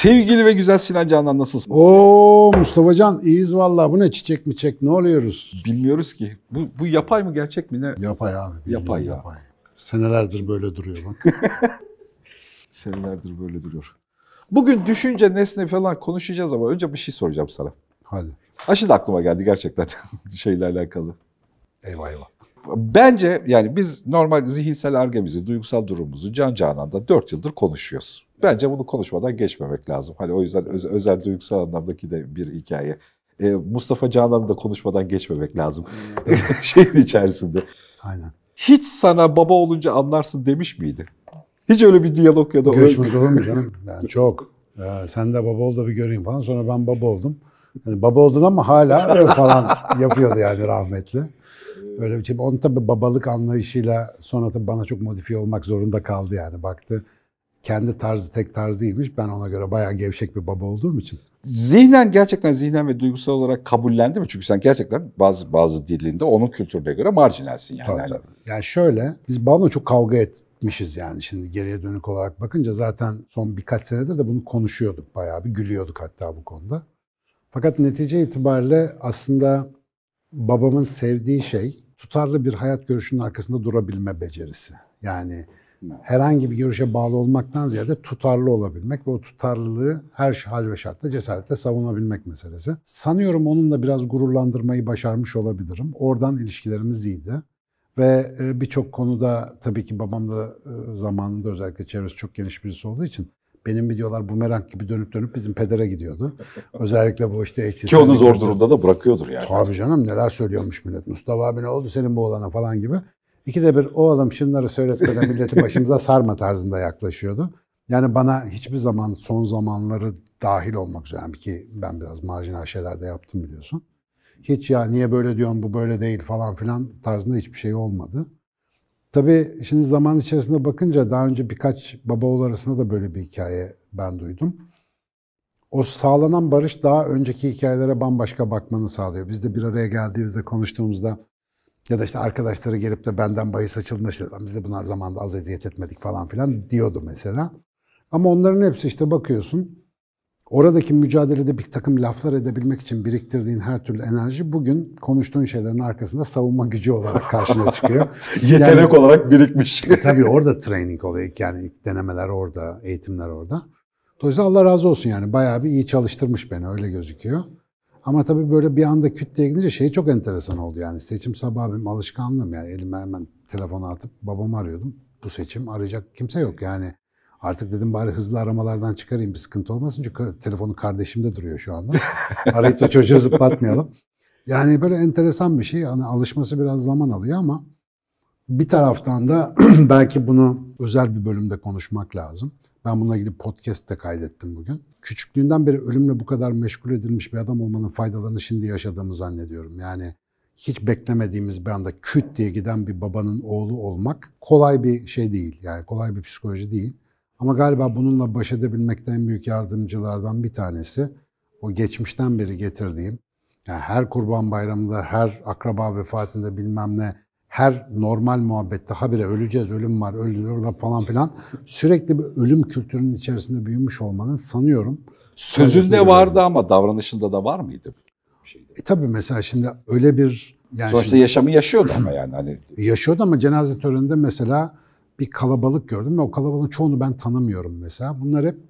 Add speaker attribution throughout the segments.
Speaker 1: Sevgili ve güzel Sinan Canan nasılsınız? Oo Mustafa Can iyiyiz valla. Bu ne çiçek mi çek ne oluyoruz? Bilmiyoruz ki. Bu,
Speaker 2: bu yapay mı gerçek mi ne? Yapay abi. Yapay ya.
Speaker 1: Senelerdir böyle duruyor bak. Senelerdir böyle
Speaker 2: duruyor. Bugün düşünce nesne falan konuşacağız ama önce bir şey soracağım sana. Hadi. Aşı da aklıma geldi gerçekten şeylerle alakalı. Eyvah eyvah. Bence yani biz normal zihinsel argemizi, duygusal durumumuzu can cananda dört yıldır konuşuyoruz. Bence bunu konuşmadan geçmemek lazım. Hani o yüzden öz, özel duygusal anlamdaki de bir hikaye. Ee, Mustafa Canan'ı da konuşmadan geçmemek lazım. Şeyin içerisinde. Aynen. Hiç sana baba olunca anlarsın demiş miydi? Hiç öyle bir diyalog ya da... Görüşmüş olur mu canım?
Speaker 1: Yani çok. Ya sen de baba ol da bir göreyim falan. Sonra ben baba oldum. Yani baba oldun ama hala falan yapıyordu yani rahmetli. Böyle bir şey. Onun tabii babalık anlayışıyla sonra tabii bana çok modifiye olmak zorunda kaldı yani baktı. Kendi tarzı tek tarz değilmiş. Ben ona göre bayağı gevşek bir baba olduğum için. Zihnen gerçekten zihnen ve duygusal olarak
Speaker 2: kabullendi mi? Çünkü sen gerçekten bazı bazı dilinde onun kültürüne göre marjinalsin yani. Tabii, yani. tabii.
Speaker 1: Yani şöyle biz babamla çok kavga etmişiz yani şimdi geriye dönük olarak bakınca zaten son birkaç senedir de bunu konuşuyorduk bayağı bir gülüyorduk hatta bu konuda. Fakat netice itibariyle aslında babamın sevdiği şey tutarlı bir hayat görüşünün arkasında durabilme becerisi. Yani herhangi bir görüşe bağlı olmaktan ziyade tutarlı olabilmek ve o tutarlılığı her hal ve şartta cesaretle savunabilmek meselesi. Sanıyorum onunla biraz gururlandırmayı başarmış olabilirim. Oradan ilişkilerimiz iyiydi. Ve e, birçok konuda tabii ki babam da e, zamanında özellikle çevresi çok geniş birisi olduğu için benim videolar bumerang gibi dönüp dönüp bizim pedere gidiyordu. Özellikle bu işte eşcinsel. Ki onu zor görsen. durumda
Speaker 2: da bırakıyordur yani. Tabii
Speaker 1: canım neler söylüyormuş millet. Mustafa abi ne oldu senin bu olana falan gibi. İki İkide bir o adam şunları söyletmeden milleti başımıza sarma tarzında yaklaşıyordu. Yani bana hiçbir zaman son zamanları dahil olmak üzere yani ki ben biraz marjinal şeyler de yaptım biliyorsun. Hiç ya niye böyle diyorsun bu böyle değil falan filan tarzında hiçbir şey olmadı. Tabii şimdi zaman içerisinde bakınca daha önce birkaç baba oğul arasında da böyle bir hikaye ben duydum. O sağlanan barış daha önceki hikayelere bambaşka bakmanı sağlıyor. Biz de bir araya geldiğimizde konuştuğumuzda ya da işte arkadaşları gelip de benden bahis açıldığında işte biz de buna zamanda az eziyet etmedik falan filan diyordu mesela. Ama onların hepsi işte bakıyorsun Oradaki mücadelede bir takım laflar edebilmek için biriktirdiğin her türlü enerji bugün konuştuğun şeylerin arkasında savunma gücü olarak karşına çıkıyor. Yetenek yani, olarak birikmiş. e, tabii orada training oluyor. Yani denemeler orada, eğitimler orada. Dolayısıyla Allah razı olsun yani bayağı bir iyi çalıştırmış beni öyle gözüküyor. Ama tabii böyle bir anda küt diye gidince şey çok enteresan oldu yani. Seçim sabahı benim alışkanlığım yani elime hemen telefonu atıp babamı arıyordum. Bu seçim arayacak kimse yok yani. Artık dedim bari hızlı aramalardan çıkarayım bir sıkıntı olmasın. Çünkü telefonu kardeşimde duruyor şu anda. Arayıp da çocuğu zıplatmayalım. Yani böyle enteresan bir şey. Yani alışması biraz zaman alıyor ama bir taraftan da belki bunu özel bir bölümde konuşmak lazım. Ben bununla ilgili podcast de kaydettim bugün. Küçüklüğünden beri ölümle bu kadar meşgul edilmiş bir adam olmanın faydalarını şimdi yaşadığımı zannediyorum. Yani hiç beklemediğimiz bir anda küt diye giden bir babanın oğlu olmak kolay bir şey değil. Yani kolay bir psikoloji değil. Ama galiba bununla baş edebilmekte en büyük yardımcılardan bir tanesi o geçmişten beri getirdiğim yani her kurban bayramında, her akraba vefatında bilmem ne, her normal muhabbette habire öleceğiz, ölüm var, ölüyorlar falan filan. Sürekli bir ölüm kültürünün içerisinde büyümüş olmanın sanıyorum. Sözünde vardı
Speaker 2: görüyorum. ama davranışında da var mıydı?
Speaker 1: E tabii mesela şimdi öyle bir... Yani Sonuçta şimdi, yaşamı yaşıyordu ama yani. Hani... Yaşıyordu ama cenaze töreninde mesela bir kalabalık gördüm ve o kalabalığın çoğunu ben tanımıyorum mesela. Bunlar hep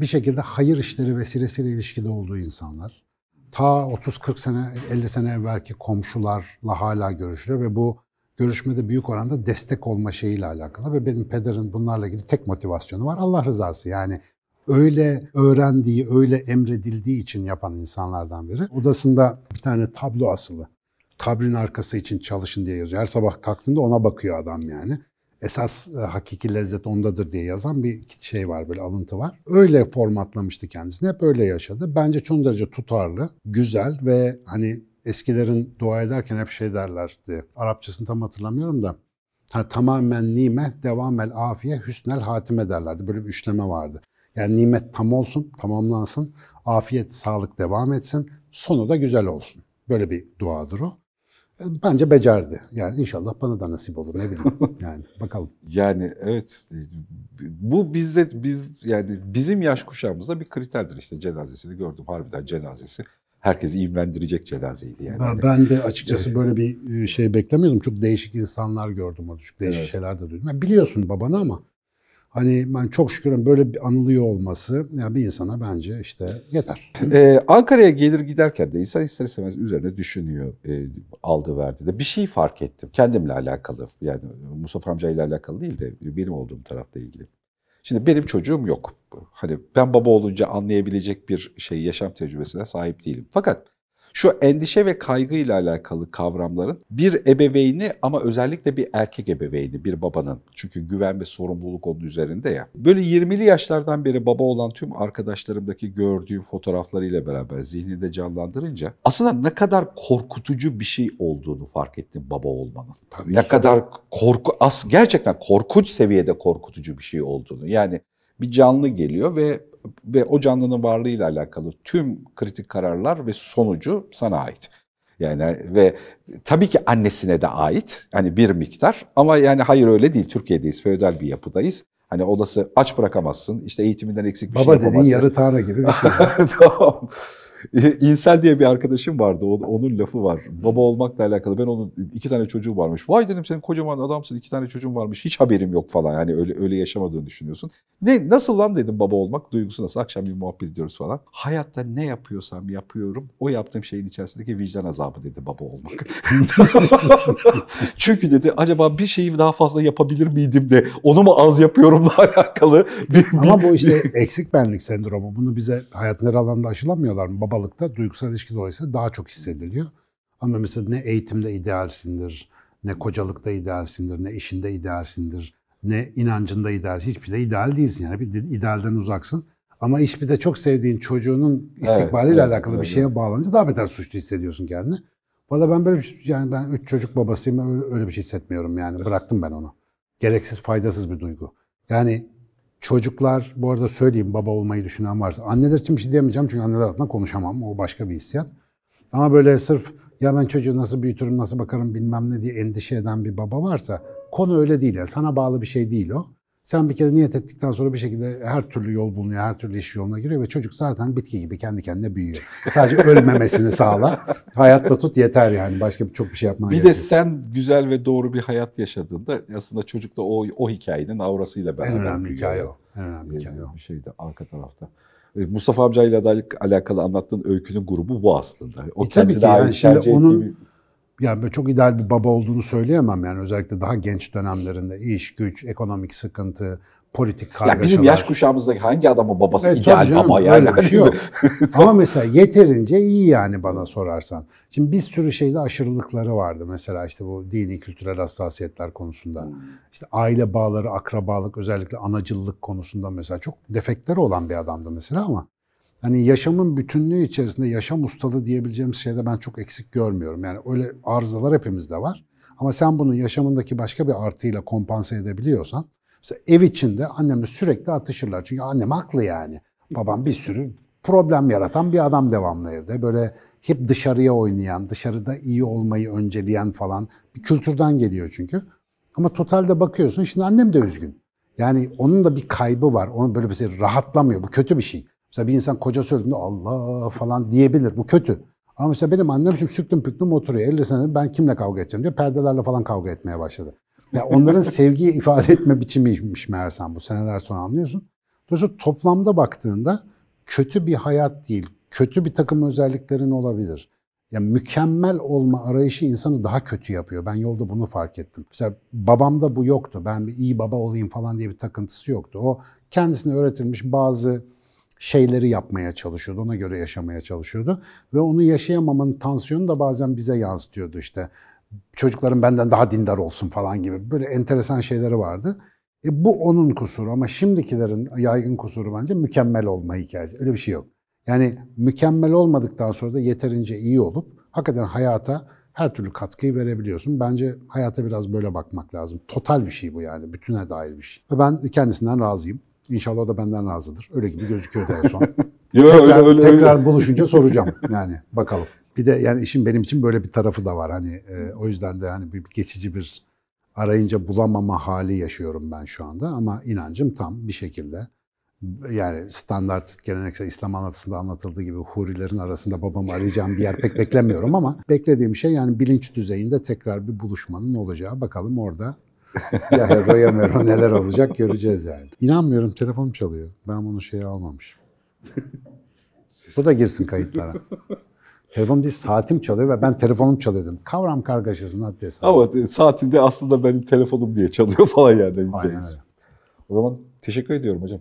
Speaker 1: bir şekilde hayır işleri vesilesiyle ilişkili olduğu insanlar. Ta 30-40 sene, 50 sene evvelki komşularla hala görüşüyor ve bu görüşmede büyük oranda destek olma şeyiyle alakalı ve benim pederin bunlarla ilgili tek motivasyonu var Allah rızası. Yani öyle öğrendiği, öyle emredildiği için yapan insanlardan biri. Odasında bir tane tablo asılı. Kabrin arkası için çalışın diye yazıyor. Her sabah kalktığında ona bakıyor adam yani esas e, hakiki lezzet ondadır diye yazan bir şey var böyle alıntı var. Öyle formatlamıştı kendisini. Hep öyle yaşadı. Bence çok derece tutarlı, güzel ve hani eskilerin dua ederken hep şey derlerdi. Arapçasını tam hatırlamıyorum da. Ha, tamamen nimet, devamel afiye, hüsnel hatime derlerdi. Böyle bir üçleme vardı. Yani nimet tam olsun, tamamlansın. Afiyet, sağlık devam etsin. Sonu da güzel olsun. Böyle bir duadır o bence becerdi. Yani inşallah bana da nasip olur ne bileyim. Yani bakalım.
Speaker 2: yani evet bu bizde biz yani bizim yaş kuşağımızda bir kriterdir işte cenazesini gördüm harbiden cenazesi. Herkesi imrendirecek cenazeydi yani. Ben, ben de açıkçası
Speaker 1: böyle bir e, şey beklemiyordum. Çok değişik insanlar gördüm orada. Çok değişik evet. şeyler de duydum. Yani biliyorsun babanı ama Hani ben çok şükürüm böyle bir anılıyor olması ya bir insana bence işte yeter.
Speaker 2: Ee, Ankara'ya gelir giderken de insan ister istemez üzerine düşünüyor e, aldı verdi de. Bir şey fark ettim kendimle alakalı yani Mustafa amca ile alakalı değil de benim olduğum tarafla ilgili. Şimdi benim çocuğum yok. Hani ben baba olunca anlayabilecek bir şey yaşam tecrübesine sahip değilim. Fakat şu endişe ve kaygı ile alakalı kavramların bir ebeveyni ama özellikle bir erkek ebeveyni, bir babanın. Çünkü güven ve sorumluluk onun üzerinde ya. Böyle 20'li yaşlardan beri baba olan tüm arkadaşlarımdaki gördüğüm fotoğraflarıyla beraber zihninde canlandırınca aslında ne kadar korkutucu bir şey olduğunu fark ettim baba olmanın. Tabii ne ki. kadar korku, as gerçekten korkunç seviyede korkutucu bir şey olduğunu. Yani bir canlı geliyor ve ve o canlının varlığıyla alakalı tüm kritik kararlar ve sonucu sana ait. Yani ve tabii ki annesine de ait yani bir miktar ama yani hayır öyle değil Türkiye'deyiz feodal bir yapıdayız. Hani olası aç bırakamazsın işte eğitiminden eksik bir Baba şey yapamazsın. Baba dediğin yarı
Speaker 1: tanrı gibi bir şey.
Speaker 2: İnsel diye bir arkadaşım vardı. Onun lafı var. Baba olmakla alakalı. Ben onun iki tane çocuğu varmış. Vay dedim senin kocaman adamsın. iki tane çocuğun varmış. Hiç haberim yok falan. Yani öyle öyle yaşamadığını düşünüyorsun. Ne nasıl lan dedim baba olmak duygusu nasıl? Akşam bir muhabbet ediyoruz falan. Hayatta ne yapıyorsam yapıyorum. O yaptığım şeyin içerisindeki vicdan azabı dedi baba olmak. Çünkü dedi acaba bir şeyi daha fazla yapabilir miydim de onu mu az yapıyorumla
Speaker 1: alakalı. Bir, Ama bu işte eksik benlik sendromu. Bunu bize hayat hayatları alanda aşılamıyorlar mı? Baba balıkta duygusal ilişki dolayısıyla daha çok hissediliyor. Ama mesela ne eğitimde idealsindir, ne kocalıkta idealsindir, ne işinde idealsindir, ne inancında idealsin. Hiçbir şeyde ideal değilsin yani bir idealden uzaksın. Ama hiçbir de çok sevdiğin çocuğunun istikbaliyle evet, alakalı evet, bir şeye evet. bağlanınca daha beter suçlu hissediyorsun kendini. Valla ben böyle bir şey, yani ben üç çocuk babasıyım öyle bir şey hissetmiyorum yani. Bıraktım ben onu. Gereksiz, faydasız bir duygu. Yani Çocuklar, bu arada söyleyeyim baba olmayı düşünen varsa. Anneler için bir şey diyemeyeceğim çünkü anneler adına konuşamam. O başka bir hissiyat. Ama böyle sırf ya ben çocuğu nasıl büyütürüm, nasıl bakarım bilmem ne diye endişe eden bir baba varsa konu öyle değil. Yani sana bağlı bir şey değil o. Sen bir kere niyet ettikten sonra bir şekilde her türlü yol bulunuyor, her türlü iş yoluna giriyor ve çocuk zaten bitki gibi kendi kendine büyüyor. Sadece ölmemesini sağla. Hayatta tut yeter yani. Başka bir çok bir şey yapmana Bir de yok.
Speaker 2: sen güzel ve doğru bir hayat yaşadığında aslında çocuk da o, o hikayenin avrasıyla beraber En önemli büyüyor. hikaye o. En önemli bir ee, hikaye o. Bir şey de arka tarafta. Ee, Mustafa amcayla da alakalı anlattığın öykünün grubu bu aslında. O e, tabii ki yani şimdi onun gibi
Speaker 1: yani böyle çok ideal bir baba olduğunu söyleyemem yani özellikle daha genç dönemlerinde iş, güç, ekonomik sıkıntı, politik kargaşalar. Ya bizim yaş kuşağımızdaki hangi adamı babası evet, ideal canım, baba yani? Öyle bir şey yok. Ama mesela yeterince iyi yani bana sorarsan. Şimdi bir sürü şeyde aşırılıkları vardı mesela işte bu dini kültürel hassasiyetler konusunda. Hmm. İşte aile bağları, akrabalık özellikle anacıllık konusunda mesela çok defektleri olan bir adamdı mesela ama hani yaşamın bütünlüğü içerisinde yaşam ustalığı diyebileceğim şeyde ben çok eksik görmüyorum. Yani öyle arızalar hepimizde var. Ama sen bunu yaşamındaki başka bir artıyla kompanse edebiliyorsan mesela ev içinde annemle sürekli atışırlar. Çünkü annem haklı yani. Babam bir sürü problem yaratan bir adam devamlı evde. Böyle hep dışarıya oynayan, dışarıda iyi olmayı önceleyen falan bir kültürden geliyor çünkü. Ama totalde bakıyorsun şimdi annem de üzgün. Yani onun da bir kaybı var. Onun böyle mesela rahatlamıyor. Bu kötü bir şey. Mesela bir insan kocası öldüğünde Allah falan diyebilir. Bu kötü. Ama mesela benim annem şimdi süklüm püklüm oturuyor. 50 senedir ben kimle kavga edeceğim diyor. Perdelerle falan kavga etmeye başladı. Yani onların sevgi ifade etme biçimiymiş meğersem bu seneler sonra anlıyorsun. Dolayısıyla toplamda baktığında kötü bir hayat değil, kötü bir takım özelliklerin olabilir. Yani mükemmel olma arayışı insanı daha kötü yapıyor. Ben yolda bunu fark ettim. Mesela babamda bu yoktu. Ben bir iyi baba olayım falan diye bir takıntısı yoktu. O kendisine öğretilmiş bazı şeyleri yapmaya çalışıyordu. Ona göre yaşamaya çalışıyordu. Ve onu yaşayamamanın tansiyonu da bazen bize yansıtıyordu işte. Çocukların benden daha dindar olsun falan gibi. Böyle enteresan şeyleri vardı. E bu onun kusuru ama şimdikilerin yaygın kusuru bence mükemmel olma hikayesi. Öyle bir şey yok. Yani mükemmel olmadıktan sonra da yeterince iyi olup hakikaten hayata her türlü katkıyı verebiliyorsun. Bence hayata biraz böyle bakmak lazım. Total bir şey bu yani. Bütüne dair bir şey. Ve ben kendisinden razıyım. İnşallah da benden razıdır. Öyle gibi gözüküyor en son. Yo, tekrar, öyle, öyle, tekrar öyle. buluşunca soracağım yani bakalım. Bir de yani işin benim için böyle bir tarafı da var. Hani e, o yüzden de hani bir, bir geçici bir arayınca bulamama hali yaşıyorum ben şu anda ama inancım tam bir şekilde. Yani standart geleneksel İslam anlatısında anlatıldığı gibi hurilerin arasında babamı arayacağım bir yer pek beklemiyorum ama beklediğim şey yani bilinç düzeyinde tekrar bir buluşmanın olacağı. Bakalım orada
Speaker 2: ya Hero Mero neler olacak göreceğiz yani.
Speaker 1: İnanmıyorum telefonum çalıyor. Ben bunu şeye almamışım. Bu da girsin kayıtlara. Telefon değil saatim çalıyor ve ben telefonum çalıyordum Kavram kargaşasının haddi Ama
Speaker 2: saatinde aslında benim telefonum diye çalıyor falan yani. Aynen O zaman teşekkür ediyorum hocam.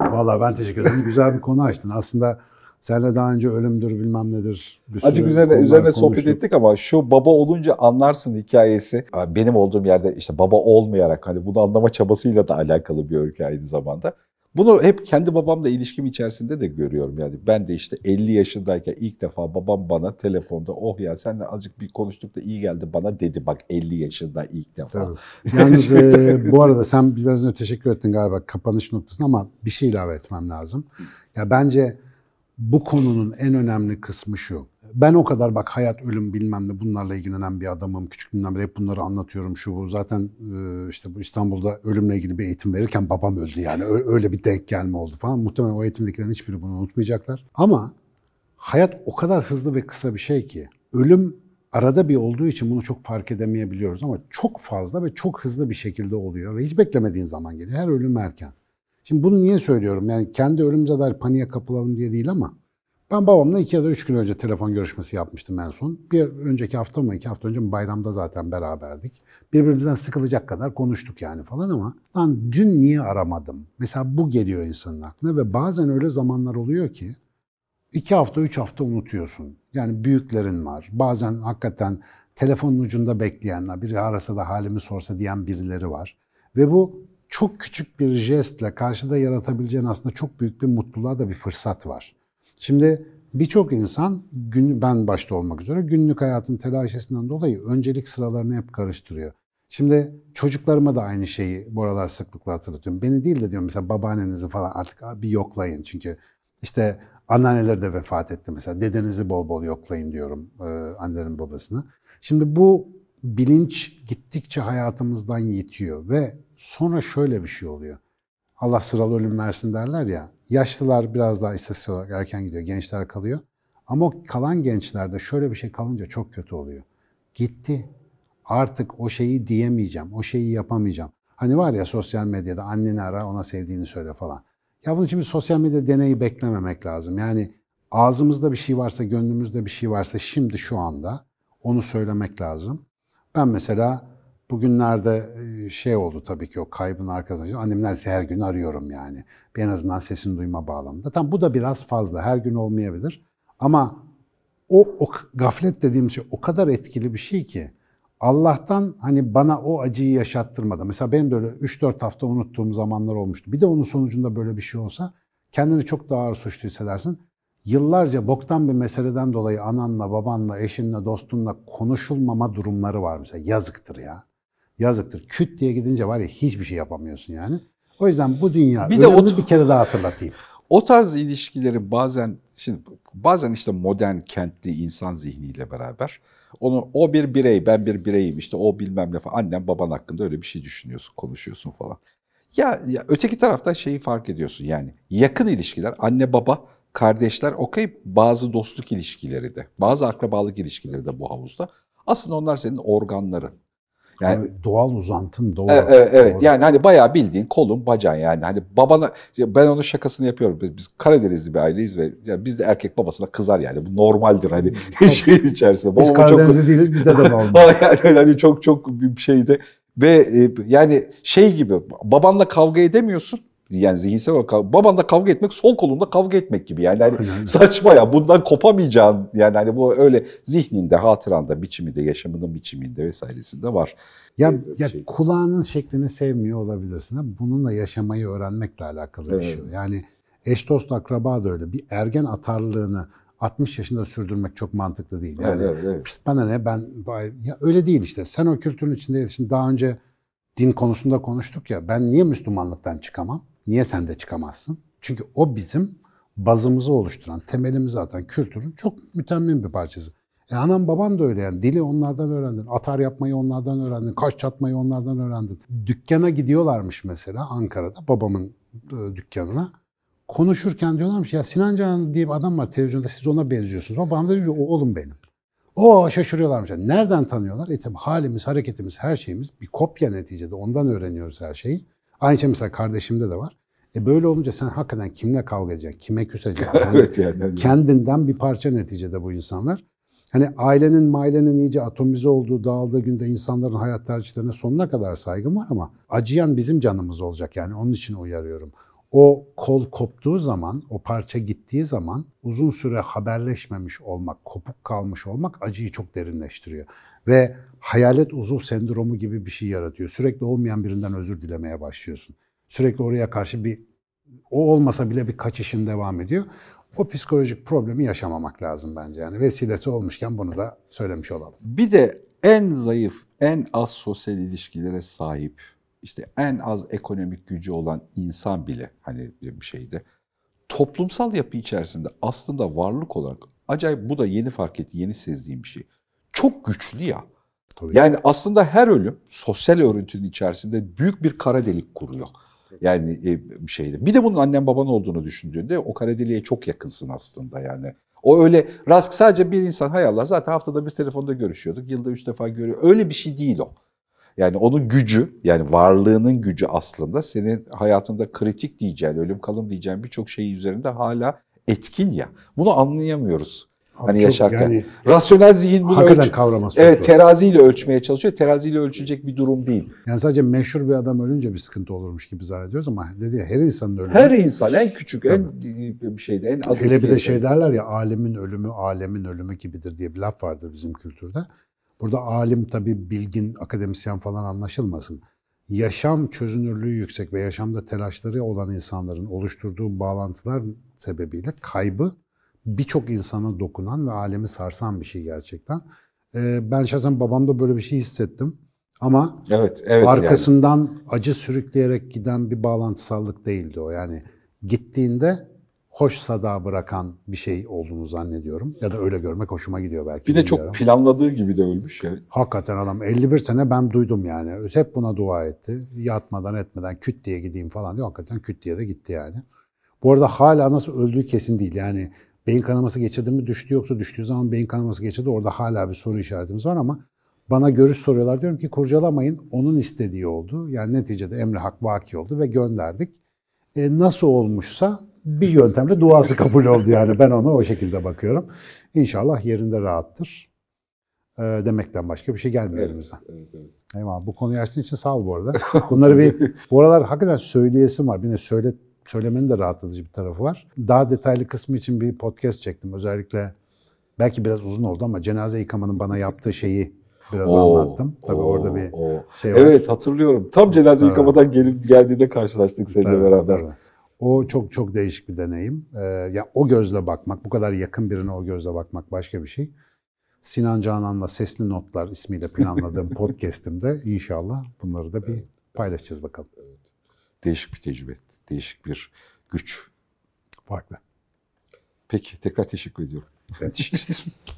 Speaker 2: vallahi ben teşekkür
Speaker 1: ederim. Güzel bir konu açtın. Aslında Senle daha önce ölümdür bilmem nedir. Bir Acık üzerine üzerine konuştuk. sohbet ettik
Speaker 2: ama şu baba olunca anlarsın hikayesi. Benim olduğum yerde işte baba olmayarak hani bunu anlama çabasıyla da alakalı bir öykü aynı zamanda. Bunu hep kendi babamla ilişkim içerisinde de görüyorum yani. Ben de işte 50 yaşındayken ilk defa babam bana telefonda oh ya senle azıcık bir konuştuk da iyi geldi bana dedi bak 50 yaşında ilk defa. Tabii. Yalnız e, bu arada
Speaker 1: sen biraz önce teşekkür ettin galiba kapanış noktasına ama bir şey ilave etmem lazım. Ya bence bu konunun en önemli kısmı şu. Ben o kadar bak hayat, ölüm bilmem ne bunlarla ilgilenen bir adamım. Küçüklüğümden beri hep bunları anlatıyorum şu bu. Zaten işte bu İstanbul'da ölümle ilgili bir eğitim verirken babam öldü yani. Öyle bir denk gelme oldu falan. Muhtemelen o eğitimdekilerin hiçbiri bunu unutmayacaklar. Ama hayat o kadar hızlı ve kısa bir şey ki ölüm arada bir olduğu için bunu çok fark edemeyebiliyoruz ama çok fazla ve çok hızlı bir şekilde oluyor ve hiç beklemediğin zaman geliyor. Her ölüm erken. Şimdi bunu niye söylüyorum? Yani kendi ölümümüze dair paniğe kapılalım diye değil ama ben babamla iki ya da üç gün önce telefon görüşmesi yapmıştım en son. Bir önceki hafta mı iki hafta önce mi bayramda zaten beraberdik. Birbirimizden sıkılacak kadar konuştuk yani falan ama lan dün niye aramadım? Mesela bu geliyor insanın aklına ve bazen öyle zamanlar oluyor ki iki hafta üç hafta unutuyorsun. Yani büyüklerin var. Bazen hakikaten telefonun ucunda bekleyenler, biri arasa da halimi sorsa diyen birileri var. Ve bu çok küçük bir jestle karşıda yaratabileceğin aslında çok büyük bir mutluluğa da bir fırsat var. Şimdi birçok insan gün ben başta olmak üzere günlük hayatın telaşesinden dolayı öncelik sıralarını hep karıştırıyor. Şimdi çocuklarıma da aynı şeyi bu aralar sıklıkla hatırlatıyorum. Beni değil de diyorum mesela babaannenizi falan artık bir yoklayın. Çünkü işte anneanneleri de vefat etti mesela. Dedenizi bol bol yoklayın diyorum e, annelerin babasını. Şimdi bu bilinç gittikçe hayatımızdan yitiyor ve Sonra şöyle bir şey oluyor. Allah sıralı ölüm versin derler ya. Yaşlılar biraz daha istatistik olarak erken gidiyor. Gençler kalıyor. Ama o kalan gençlerde şöyle bir şey kalınca çok kötü oluyor. Gitti. Artık o şeyi diyemeyeceğim. O şeyi yapamayacağım. Hani var ya sosyal medyada anneni ara ona sevdiğini söyle falan. Ya bunun için bir sosyal medya deneyi beklememek lazım. Yani ağzımızda bir şey varsa, gönlümüzde bir şey varsa şimdi şu anda onu söylemek lazım. Ben mesela Bugünlerde e, şey oldu tabii ki o kaybın arkasında. Annem ise her gün arıyorum yani. Bir en azından sesini duyma bağlamında. Tam bu da biraz fazla. Her gün olmayabilir. Ama o, o gaflet dediğim şey o kadar etkili bir şey ki Allah'tan hani bana o acıyı yaşattırmadı. Mesela benim böyle 3-4 hafta unuttuğum zamanlar olmuştu. Bir de onun sonucunda böyle bir şey olsa kendini çok daha ağır suçlu hissedersin. Yıllarca boktan bir meseleden dolayı ananla, babanla, eşinle, dostunla konuşulmama durumları var mesela. Yazıktır ya. Yazıktır. Küt diye gidince var ya hiçbir şey yapamıyorsun yani. O yüzden bu dünya bir de o bir kere daha hatırlatayım.
Speaker 2: O tarz ilişkileri bazen şimdi bazen işte modern kentli insan zihniyle beraber onu o bir birey ben bir bireyim işte o bilmem ne falan annen baban hakkında öyle bir şey düşünüyorsun konuşuyorsun falan. Ya, ya öteki tarafta şeyi fark ediyorsun yani yakın ilişkiler anne baba kardeşler okey bazı dostluk ilişkileri de bazı akrabalık ilişkileri de bu havuzda. Aslında onlar senin organların. Yani, doğal uzantın doğal. E, evet doğal. yani hani bayağı bildiğin kolun bacağın yani hani babana ben onun şakasını yapıyorum. Biz, biz Karadenizli bir aileyiz ve yani biz de erkek babasına kızar yani. Bu normaldir hani şey içerisinde. Biz Babama Karadenizli çok... değiliz bizde de normal. yani hani çok çok bir şeyde ve e, yani şey gibi babanla kavga edemiyorsun yani zihinsel olarak babanla kavga etmek sol kolunda kavga etmek gibi. Yani hani saçma ya bundan kopamayacağın yani hani bu öyle
Speaker 1: zihninde, hatıranda, biçiminde, yaşamının biçiminde vesairesinde var. Ya, ee, ya şey. kulağının şeklini sevmiyor olabilirsin. Bununla yaşamayı öğrenmekle alakalı evet. bir şey. Yani eş dost akraba da öyle. Bir ergen atarlığını 60 yaşında sürdürmek çok mantıklı değil. Yani evet, evet, evet. bana ne ben ya öyle değil işte. Sen o kültürün içinde yetiştin. Daha önce din konusunda konuştuk ya. Ben niye Müslümanlıktan çıkamam? Niye sen de çıkamazsın? Çünkü o bizim bazımızı oluşturan, temelimizi atan kültürün çok mütemmin bir parçası. E anam baban da öyle yani. Dili onlardan öğrendin. Atar yapmayı onlardan öğrendin. Kaş çatmayı onlardan öğrendin. Dükkana gidiyorlarmış mesela Ankara'da babamın e, dükkanına. Konuşurken diyorlarmış ya Sinan Can diye bir adam var televizyonda siz ona benziyorsunuz. Ama babam da diyor o oğlum benim. O şaşırıyorlarmış. Nereden tanıyorlar? E tabi halimiz, hareketimiz, her şeyimiz bir kopya neticede. Ondan öğreniyoruz her şeyi. Aynı şey mesela kardeşimde de var. E böyle olunca sen hakikaten kimle kavga edeceksin, kime küseceksin? Yani evet yani. Kendinden bir parça neticede bu insanlar. Hani ailenin mailenin iyice atomize olduğu, dağıldığı günde insanların hayat tercihlerine sonuna kadar saygım var ama acıyan bizim canımız olacak yani onun için uyarıyorum. O kol koptuğu zaman, o parça gittiği zaman uzun süre haberleşmemiş olmak, kopuk kalmış olmak acıyı çok derinleştiriyor. Ve hayalet uzuv sendromu gibi bir şey yaratıyor. Sürekli olmayan birinden özür dilemeye başlıyorsun. Sürekli oraya karşı bir o olmasa bile bir kaçışın devam ediyor. O psikolojik problemi yaşamamak lazım bence yani. Vesilesi olmuşken bunu da söylemiş olalım. Bir de en zayıf, en az sosyal ilişkilere sahip,
Speaker 2: işte en az ekonomik gücü olan insan bile hani bir şeyde toplumsal yapı içerisinde aslında varlık olarak acayip bu da yeni fark etti, yeni sezdiğim bir şey. Çok güçlü ya. Tabii. Yani aslında her ölüm sosyal örüntünün içerisinde büyük bir kara delik kuruyor. Yani e, bir şeyde. Bir de bunun annen baban olduğunu düşündüğünde o kara deliğe çok yakınsın aslında yani. O öyle rast sadece bir insan hay Allah zaten haftada bir telefonda görüşüyorduk. Yılda üç defa görüyor. Öyle bir şey değil o. Yani onun gücü yani varlığının gücü aslında senin hayatında kritik diyeceğin, ölüm kalım diyeceğin birçok şeyi üzerinde hala etkin ya. Bunu anlayamıyoruz hani yaşarken. Yani, Rasyonel zihin
Speaker 1: bunu hakikaten ölç- kavraması Evet, zor. teraziyle ölçmeye çalışıyor. Teraziyle ölçülecek bir durum değil. Yani sadece meşhur bir adam ölünce bir sıkıntı olurmuş gibi zannediyoruz ama dedi ya, her insanın ölümü. Her insan en küçük, en bir şeyde en az. Hele bir de şey derler ya alimin ölümü alemin ölümü gibidir diye bir laf vardır bizim kültürde. Burada alim tabi bilgin, akademisyen falan anlaşılmasın. Yaşam çözünürlüğü yüksek ve yaşamda telaşları olan insanların oluşturduğu bağlantılar sebebiyle kaybı birçok insana dokunan ve alemi sarsan bir şey gerçekten. Ee, ben şahsen babamda böyle bir şey hissettim. Ama evet, evet arkasından yani. acı sürükleyerek giden bir bağlantısallık değildi o. Yani gittiğinde hoş sada bırakan bir şey olduğunu zannediyorum. Ya da öyle görmek hoşuma gidiyor belki. Bir de çok diyorum. planladığı gibi de ölmüş yani. Hakikaten adam 51 sene ben duydum yani. Hep buna dua etti. Yatmadan etmeden küt diye gideyim falan diyor. Hakikaten küt diye de gitti yani. Bu arada hala nasıl öldüğü kesin değil. Yani Beyin kanaması geçirdi mi düştü yoksa düştüğü zaman beyin kanaması geçirdi. Orada hala bir soru işaretimiz var ama bana görüş soruyorlar. Diyorum ki kurcalamayın. Onun istediği oldu. Yani neticede emri Hak vaki oldu ve gönderdik. E, nasıl olmuşsa bir yöntemle duası kabul oldu yani. Ben ona o şekilde bakıyorum. İnşallah yerinde rahattır. E, demekten başka bir şey gelmiyor evet, elimizden. Evet, evet. Eyvallah. Bu konuyu açtığın için sağ ol bu arada. Bunları bir, bu aralar hakikaten söyleyesim var. Bir de söylet, söylemenin de rahatlatıcı bir tarafı var. Daha detaylı kısmı için bir podcast çektim. Özellikle belki biraz uzun oldu ama cenaze yıkamanın bana yaptığı şeyi biraz oo, anlattım. Tabii oo, orada bir oo. şey var. Evet hatırlıyorum. Tam cenaze tabii. yıkamadan gelip geldiğinde karşılaştık seninle tabii, beraber. Tabii. O çok çok değişik bir deneyim. Ee, ya yani o gözle bakmak, bu kadar yakın birine o gözle bakmak başka bir şey. Sinan Canan'la Sesli Notlar ismiyle planladığım podcast'imde inşallah bunları da bir paylaşacağız bakalım değişik bir tecrübe, değişik bir güç. Farklı.
Speaker 2: Peki tekrar teşekkür ediyorum. Ben teşekkür ederim.